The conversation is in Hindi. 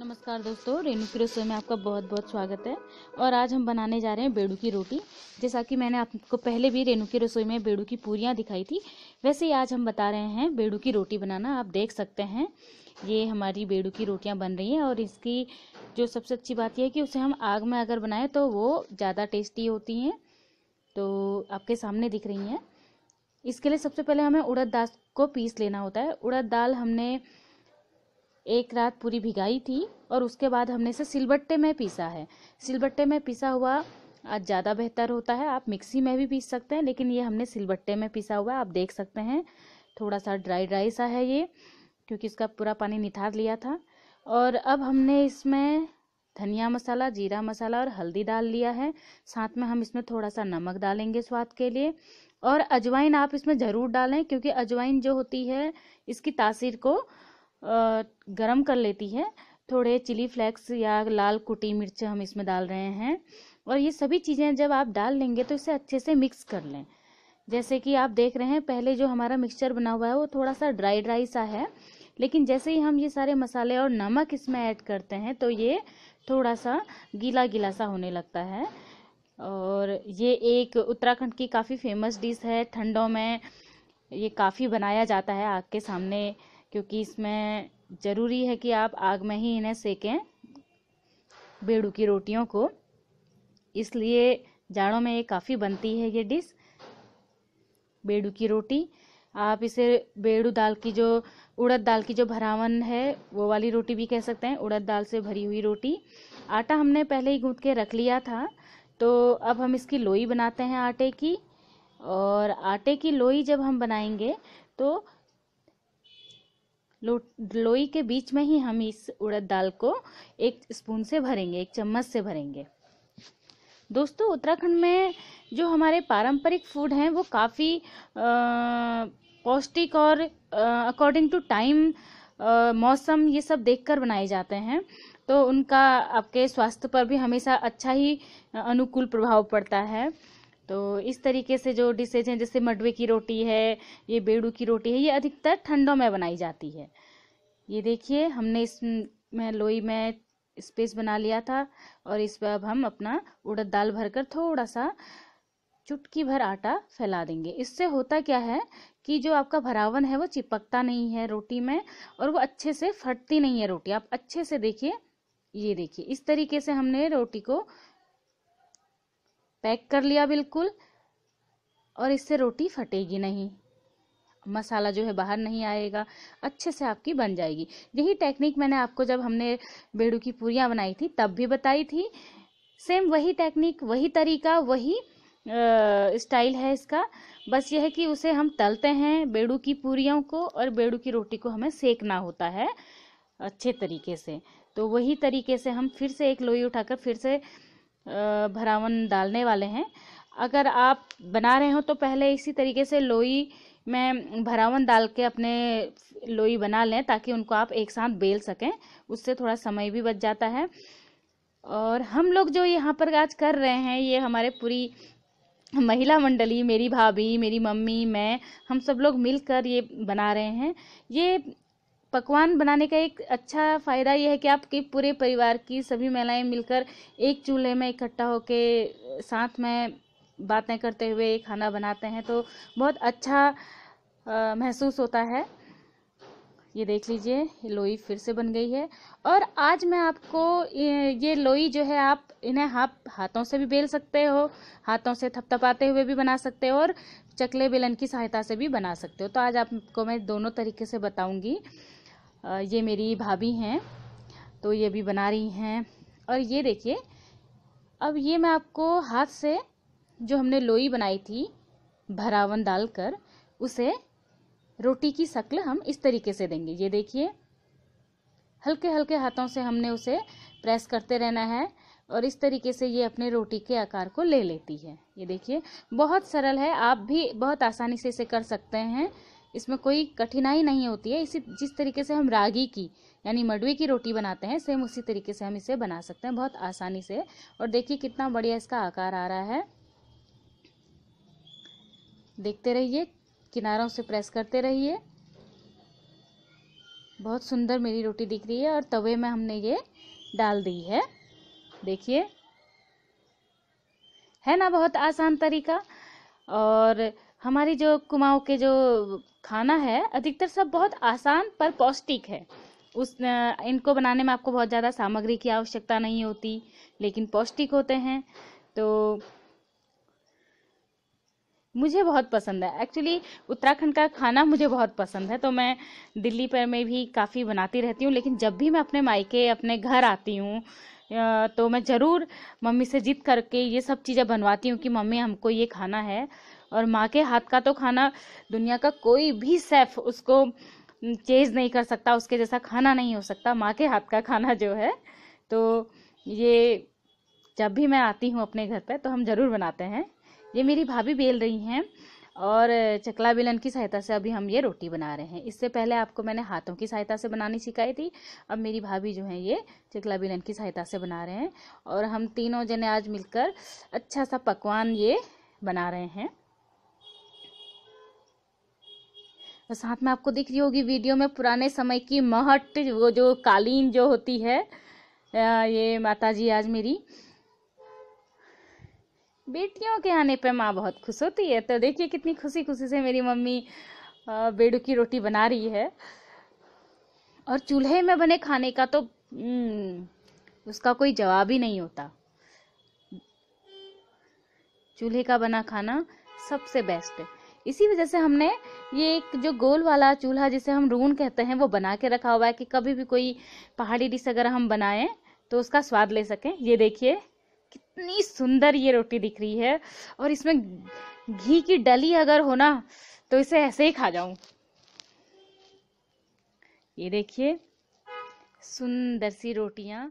नमस्कार दोस्तों रेणु की रसोई में आपका बहुत बहुत स्वागत है और आज हम बनाने जा रहे हैं बेड़ू की रोटी जैसा कि मैंने आपको पहले भी रेणु की रसोई में बेड़ू की पूरियाँ दिखाई थी वैसे ही आज हम बता रहे हैं बेड़ू की रोटी बनाना आप देख सकते हैं ये हमारी बेड़ू की रोटियाँ बन रही हैं और इसकी जो सबसे अच्छी बात यह है कि उसे हम आग में अगर बनाएं तो वो ज़्यादा टेस्टी होती हैं तो आपके सामने दिख रही हैं इसके लिए सबसे पहले हमें उड़द दाल को पीस लेना होता है उड़द दाल हमने एक रात पूरी भिगाई थी और उसके बाद हमने इसे सिलबट्टे में पीसा है सिलबट्टे में पीसा हुआ आज ज़्यादा बेहतर होता है आप मिक्सी में भी पीस सकते हैं लेकिन ये हमने सिलबट्टे में पीसा हुआ है आप देख सकते हैं थोड़ा सा ड्राई ड्राई सा है ये क्योंकि इसका पूरा पानी निथार लिया था और अब हमने इसमें धनिया मसाला जीरा मसाला और हल्दी डाल लिया है साथ में हम इसमें थोड़ा सा नमक डालेंगे स्वाद के लिए और अजवाइन आप इसमें ज़रूर डालें क्योंकि अजवाइन जो होती है इसकी तासीर को गर्म कर लेती है थोड़े चिली फ्लेक्स या लाल कुटी मिर्च हम इसमें डाल रहे हैं और ये सभी चीज़ें जब आप डाल लेंगे तो इसे अच्छे से मिक्स कर लें जैसे कि आप देख रहे हैं पहले जो हमारा मिक्सचर बना हुआ है वो थोड़ा सा ड्राई ड्राई सा है लेकिन जैसे ही हम ये सारे मसाले और नमक इसमें ऐड करते हैं तो ये थोड़ा सा गीला गीला सा होने लगता है और ये एक उत्तराखंड की काफ़ी फेमस डिश है ठंडों में ये काफ़ी बनाया जाता है आग के सामने क्योंकि इसमें ज़रूरी है कि आप आग में ही इन्हें सेकें बेड़ू की रोटियों को इसलिए जाड़ों में ये काफ़ी बनती है ये डिश बेड़ू की रोटी आप इसे बेड़ू दाल की जो उड़द दाल की जो भरावन है वो वाली रोटी भी कह सकते हैं उड़द दाल से भरी हुई रोटी आटा हमने पहले ही गूंथ के रख लिया था तो अब हम इसकी लोई बनाते हैं आटे की और आटे की लोई जब हम बनाएंगे तो लोई के बीच में ही हम इस उड़द दाल को एक स्पून से भरेंगे एक चम्मच से भरेंगे दोस्तों उत्तराखंड में जो हमारे पारंपरिक फूड हैं वो काफ़ी पौष्टिक और अकॉर्डिंग टू टाइम मौसम ये सब देखकर बनाए जाते हैं तो उनका आपके स्वास्थ्य पर भी हमेशा अच्छा ही अनुकूल प्रभाव पड़ता है तो इस तरीके से जो डिशेज हैं जैसे मडवे की रोटी है ये बेड़ू की रोटी है ये अधिकतर ठंडों में बनाई जाती है ये देखिए हमने इस में लोई में स्पेस बना लिया था और इस पर अब हम अपना उड़द दाल भरकर थोड़ा सा चुटकी भर आटा फैला देंगे इससे होता क्या है कि जो आपका भरावन है वो चिपकता नहीं है रोटी में और वो अच्छे से फटती नहीं है रोटी आप अच्छे से देखिए ये देखिए इस तरीके से हमने रोटी को पैक कर लिया बिल्कुल और इससे रोटी फटेगी नहीं मसाला जो है बाहर नहीं आएगा अच्छे से आपकी बन जाएगी यही टेक्निक मैंने आपको जब हमने बेड़ू की पूरियाँ बनाई थी तब भी बताई थी सेम वही टेक्निक वही तरीका वही स्टाइल है इसका बस यह है कि उसे हम तलते हैं बेड़ू की पूरियों को और बेड़ू की रोटी को हमें सेकना होता है अच्छे तरीके से तो वही तरीके से हम फिर से एक लोई उठाकर फिर से भरावन डालने वाले हैं अगर आप बना रहे हो तो पहले इसी तरीके से लोई में भरावन डाल के अपने लोई बना लें ताकि उनको आप एक साथ बेल सकें उससे थोड़ा समय भी बच जाता है और हम लोग जो यहाँ पर आज कर रहे हैं ये हमारे पूरी महिला मंडली मेरी भाभी मेरी मम्मी मैं हम सब लोग मिलकर ये बना रहे हैं ये पकवान बनाने का एक अच्छा फ़ायदा यह है कि आपके पूरे परिवार की सभी महिलाएं मिलकर एक चूल्हे में इकट्ठा होकर साथ में बातें करते हुए खाना बनाते हैं तो बहुत अच्छा महसूस होता है ये देख लीजिए लोई फिर से बन गई है और आज मैं आपको ये लोई जो है आप इन्हें आप हाथों से भी बेल सकते हो हाथों से थपथपाते हुए भी बना सकते हो और चकले बेलन की सहायता से भी बना सकते हो तो आज आपको मैं दोनों तरीके से बताऊंगी ये मेरी भाभी हैं तो ये भी बना रही हैं और ये देखिए अब ये मैं आपको हाथ से जो हमने लोई बनाई थी भरावन डालकर उसे रोटी की शक्ल हम इस तरीके से देंगे ये देखिए हल्के हल्के हाथों से हमने उसे प्रेस करते रहना है और इस तरीके से ये अपने रोटी के आकार को ले लेती है ये देखिए बहुत सरल है आप भी बहुत आसानी से इसे कर सकते हैं इसमें कोई कठिनाई नहीं होती है इसी जिस तरीके से हम रागी की यानी मडवे की रोटी बनाते हैं सेम उसी तरीके से हम इसे बना सकते हैं बहुत आसानी से और देखिए कितना बढ़िया इसका आकार आ रहा है देखते रहिए किनारों से प्रेस करते रहिए बहुत सुंदर मेरी रोटी दिख रही है और तवे में हमने ये डाल दी है देखिए है ना बहुत आसान तरीका और हमारी जो कुमाऊँ के जो खाना है अधिकतर सब बहुत आसान पर पौष्टिक है उस इनको बनाने में आपको बहुत ज़्यादा सामग्री की आवश्यकता नहीं होती लेकिन पौष्टिक होते हैं तो मुझे बहुत पसंद है एक्चुअली उत्तराखंड का खाना मुझे बहुत पसंद है तो मैं दिल्ली पर में भी काफ़ी बनाती रहती हूँ लेकिन जब भी मैं अपने मायके अपने घर आती हूँ तो मैं ज़रूर मम्मी से जिद करके ये सब चीज़ें बनवाती हूँ कि मम्मी हमको ये खाना है और माँ के हाथ का तो खाना दुनिया का कोई भी सेफ उसको चेज हम्म, नहीं कर सकता उसके जैसा खाना नहीं हो सकता माँ के हाथ का खाना जो है तो ये जब भी मैं आती हूँ अपने घर पर तो हम ज़रूर बनाते हैं ये मेरी भाभी बेल रही हैं और चकला बेलन की सहायता से अभी हम ये रोटी बना रहे हैं इससे पहले आपको मैंने हाथों की सहायता से बनानी सिखाई थी अब मेरी भाभी जो है ये चकला बेलन की सहायता से बना रहे हैं और हम तीनों जने आज मिलकर अच्छा सा पकवान ये बना रहे हैं तो साथ में आपको दिख रही होगी वीडियो में पुराने समय की महट वो जो कालीन जो होती है ये माता जी आज मेरी बेटियों के आने पे माँ बहुत खुश होती है तो देखिए कितनी खुशी खुशी से मेरी मम्मी बेड़ू की रोटी बना रही है और चूल्हे में बने खाने का तो हम्म, उसका कोई जवाब ही नहीं होता चूल्हे का बना खाना सबसे बेस्ट है इसी वजह से हमने ये एक जो गोल वाला चूल्हा जिसे हम रून कहते हैं वो बना के रखा हुआ है कि कभी भी कोई पहाड़ी डिश अगर हम बनाएं तो उसका स्वाद ले सकें ये देखिए कितनी सुंदर ये रोटी दिख रही है और इसमें घी की डली अगर हो ना तो इसे ऐसे ही खा जाऊं ये देखिए सुंदर सी रोटियां